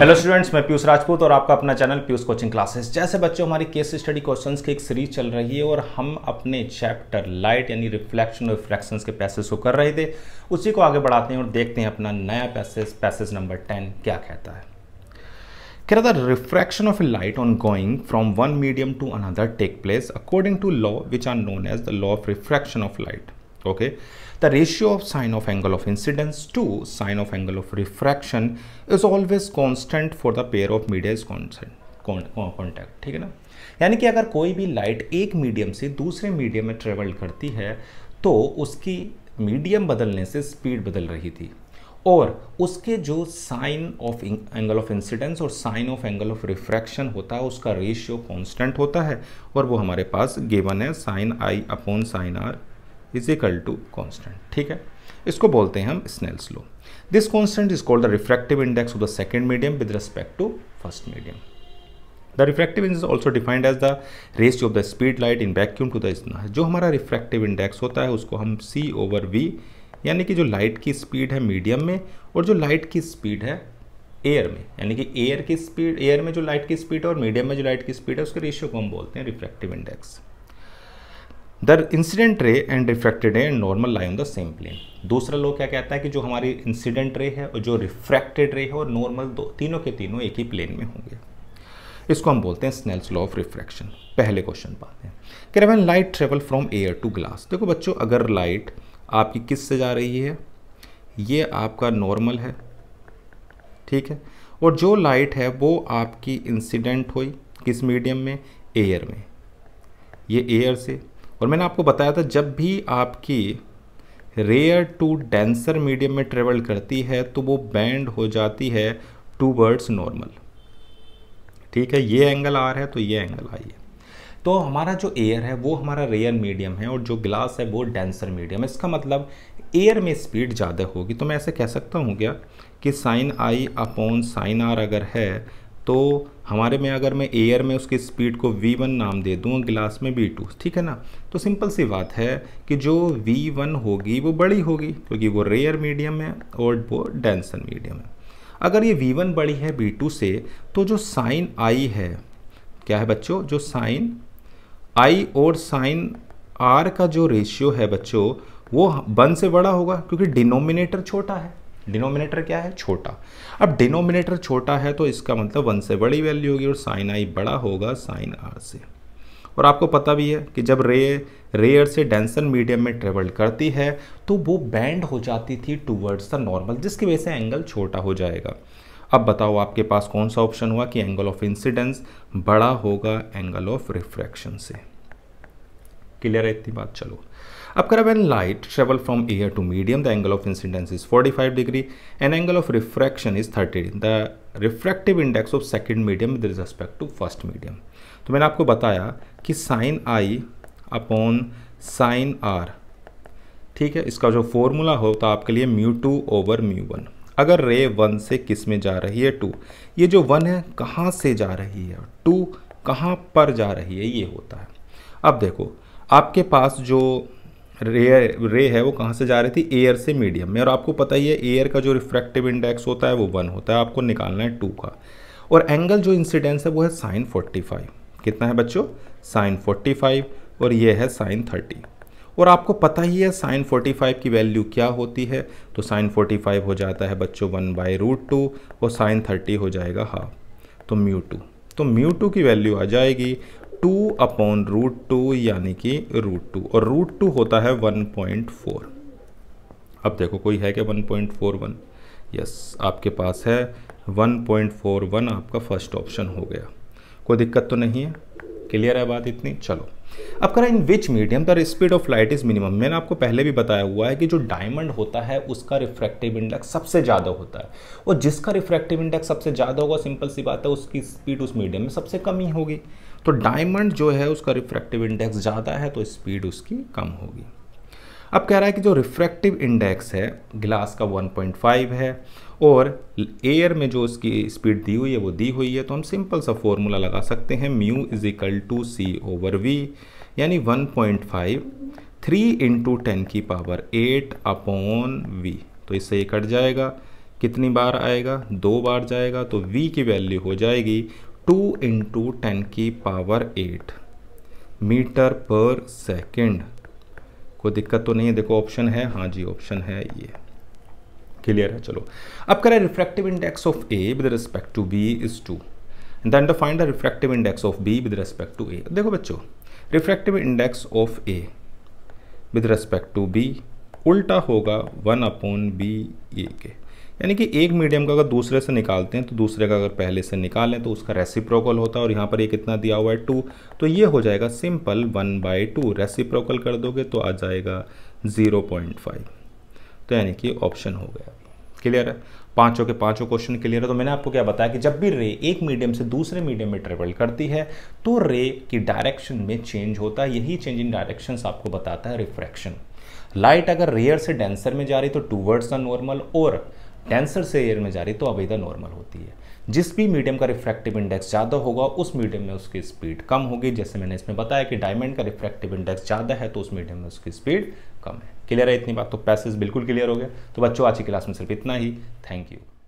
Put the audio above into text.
hello students मैं पीयूष राजपूत और आपका अपना चैनल पीयूष कोचिंग क्लासेस जैसे बच्चों हमारी केस स्टडी क्वेश्चंस की एक सीरीज चल रही है और हम अपने चैप्टर लाइट यानी रिफ्लेक्शन और रिफ्लेक्शन के पैसेज को कर रहे थे उसी को आगे बढ़ाते हैं और देखते हैं अपना नया पैसेज पैसेज नंबर टेन क्या कहता है कह रहा था refraction of a light on going from one medium to another take place according to law which are known as the law of refraction of light okay the ratio of sine of angle of incidence to sine of angle of refraction is always constant for the pair of media is constant contact uh, ठीक है ना यानी कि अगर कोई भी light एक medium से दूसरे मीडियम में ट्रेवल करती है तो उसकी मीडियम बदलने से स्पीड बदल रही थी और उसके जो sine of angle of incidence और sine of angle of refraction होता है उसका रेशियो कांस्टेंट होता है और वो हमारे पास गिवन है sine I upon sine R is equal to constant ठीक है इसको बोलते हैं हम Snell's law this constant is called the refractive index of the second medium with respect to first medium the refractive index also defined as the ratio of the speed light in vacuum to the जो हमारा refractive index होता है उसको हम सी over V यानी कि जो light की स्पीड है मीडियम में और जो लाइट की स्पीड है एयर में यानी कि एयर की स्पीड एयर में जो लाइट की स्पीड है और मीडियम में जो लाइट की स्पीड है उसके रेशियो को हम बोलते हैं refractive index the incident ray and refracted ray and normal lie on the same plane दूसरा लोग क्या कहता है कि जो हमारी इंसिडेंट रे है और जो रिफ्रैक्टेड रे है और नॉर्मल दो तीनों के तीनों एक ही प्लेन में होंगे इसको हम बोलते हैं स्नेल्स लॉ ऑफ रिफ्रैक्शन पहले क्वेश्चन पाते हैं कह रहे हैं light travel from air to glass देखो बच्चों अगर लाइट आपकी किस से जा रही है ये आपका नॉर्मल है ठीक है और जो लाइट है वो आपकी इंसिडेंट हुई किस मीडियम में एयर में ये एयर से और मैंने आपको बताया था जब भी आपकी रेयर टू डेंसर मीडियम में ट्रेवल करती है तो वो बैंड हो जाती है टू वर्ड्स नॉर्मल ठीक है ये एंगल आर है तो ये एंगल आई है तो हमारा जो एयर है वो हमारा रेयर मीडियम है और जो ग्लास है वो डेंसर मीडियम है इसका मतलब एयर में स्पीड ज़्यादा होगी तो मैं ऐसे कह सकता हूँ क्या कि sine I upon sine R अगर है तो हमारे में अगर मैं एयर में उसकी स्पीड को वी वन नाम दे दूँ ग्लास में टू ठीक है ना तो सिंपल सी बात है कि जो वी वन होगी वो बड़ी होगी क्योंकि वो रेयर मीडियम है और वो डेंसन मीडियम है अगर ये वी वन बड़ी है टू से तो जो साइन आई है क्या है बच्चों जो साइन आई और साइन आर का जो रेशियो है बच्चों वो वन से बड़ा होगा क्योंकि डिनोमिनेटर छोटा है डिनोमिनेटर क्या है छोटा अब डिनोमिनेटर छोटा है तो इसका मतलब वन से बड़ी वैल्यू होगी और साइन आई बड़ा होगा साइन आर से और आपको पता भी है कि जब रे रेयर से डेंसन मीडियम में ट्रेवल करती है तो वो बैंड हो जाती थी टूवर्ड्स द नॉर्मल जिसकी वजह से एंगल छोटा हो जाएगा अब बताओ आपके पास कौन सा ऑप्शन हुआ कि एंगल ऑफ इंसिडेंस बड़ा होगा एंगल ऑफ रिफ्रैक्शन से क्लियर है इतनी बात चलो अब करा when light travel from air to medium the angle of incidence is 45 degree and angle of refraction is 30 the refractive index of second medium with respect to first medium तो मैंने आपको बताया कि sine I upon sine R ठीक है इसका जो formula हो तो आपके लिए mu two over mu one अगर रे वन से किस में जा रही है टू ये जो वन है कहाँ से जा रही है टू कहाँ पर जा रही है ये होता है अब देखो आपके पास जो रे रे है वो कहाँ से जा रही थी एयर से मीडियम में और आपको पता ही है एयर का जो रिफ्रैक्टिव इंडेक्स होता है वो वन होता है आपको निकालना है टू का और एंगल जो इंसिडेंस है वो है साइन फोर्टी फाइव कितना है बच्चों साइन फोर्टी फाइव और ये है साइन थर्टी और आपको पता ही है साइन 45 की वैल्यू क्या होती है तो साइन 45 हो जाता है बच्चों वन बाई रूट टू और साइन 30 हो जाएगा हाफ तो म्यू टू तो म्यू टू की वैल्यू आ जाएगी टू अपॉन रूट टू यानी कि रूट टू और रूट टू होता है वन पॉइंट फोर अब देखो कोई है क्या one point four one yes आपके पास है वन पॉइंट फोर वन आपका फर्स्ट ऑप्शन हो गया कोई दिक्कत तो नहीं है क्लियर है बात इतनी चलो अब करा in which medium the speed of light is minimum मैंने आपको पहले भी बताया हुआ है कि जो डायमंड होता है उसका रिफ्रैक्टिव इंडेक्स सबसे ज़्यादा होता है और जिसका रिफ्रैक्टिव इंडेक्स सबसे ज़्यादा होगा सिंपल सी बात है उसकी स्पीड उस मीडियम में सबसे कम ही होगी तो डायमंड जो है उसका रिफ्रैक्टिव इंडेक्स ज़्यादा है तो स्पीड उसकी कम होगी अब कह रहा है कि जो रिफ्रैक्टिव इंडेक्स है ग्लास का 1.5 है और एयर में जो उसकी स्पीड दी हुई है वो दी हुई है तो हम सिंपल सा फॉर्मूला लगा सकते हैं mu is equal to C over V यानी 1.5 point five three into ten की पावर एट अपॉन वी तो इससे ये कट जाएगा कितनी बार आएगा दो बार जाएगा तो वी की वैल्यू हो जाएगी टू इंटू टेन की power eight metre per second कोई दिक्कत तो नहीं है देखो ऑप्शन है हाँ जी ऑप्शन है ये क्लियर है चलो अब करें refractive index of A with respect to B is two then the find the refractive index of B with respect to A देखो बच्चों refractive index of A with respect to B उल्टा होगा one upon B ए के यानी कि एक medium का अगर दूसरे से निकालते हैं तो दूसरे का अगर पहले से निकालें तो उसका रेसिप्रोकल होता है और यहाँ पर ये कितना दिया हुआ है टू तो ये हो जाएगा simple one by two reciprocal कर दोगे तो आ जाएगा ज़ीरो पॉइंट फाइव तो यानी कि ऑप्शन हो गया क्लियर है पांचों के पांचों क्वेश्चन क्लियर है तो मैंने आपको क्या बताया कि जब भी रे एक मीडियम से दूसरे मीडियम में ट्रेवल करती है तो रे की डायरेक्शन में चेंज होता है यही चेंज इन डायरेक्शन आपको बताता है रिफ्रैक्शन लाइट अगर रेयर से डेंसर में जा रही तो टूवर्ड्स द नॉर्मल और डेंसर से एयर में जा रही तो अभी द नॉर्मल होती है जिस भी मीडियम का रिफ्रैक्टिव इंडेक्स ज़्यादा होगा उस मीडियम में उसकी स्पीड कम होगी जैसे मैंने इसमें बताया कि डायमंड का रिफ्रैक्टिव इंडेक्स ज़्यादा है तो उस मीडियम में उसकी स्पीड कम है क्लियर है इतनी बात तो पैसेज बिल्कुल क्लियर हो गया तो बच्चों आज की क्लास में सिर्फ इतना ही थैंक यू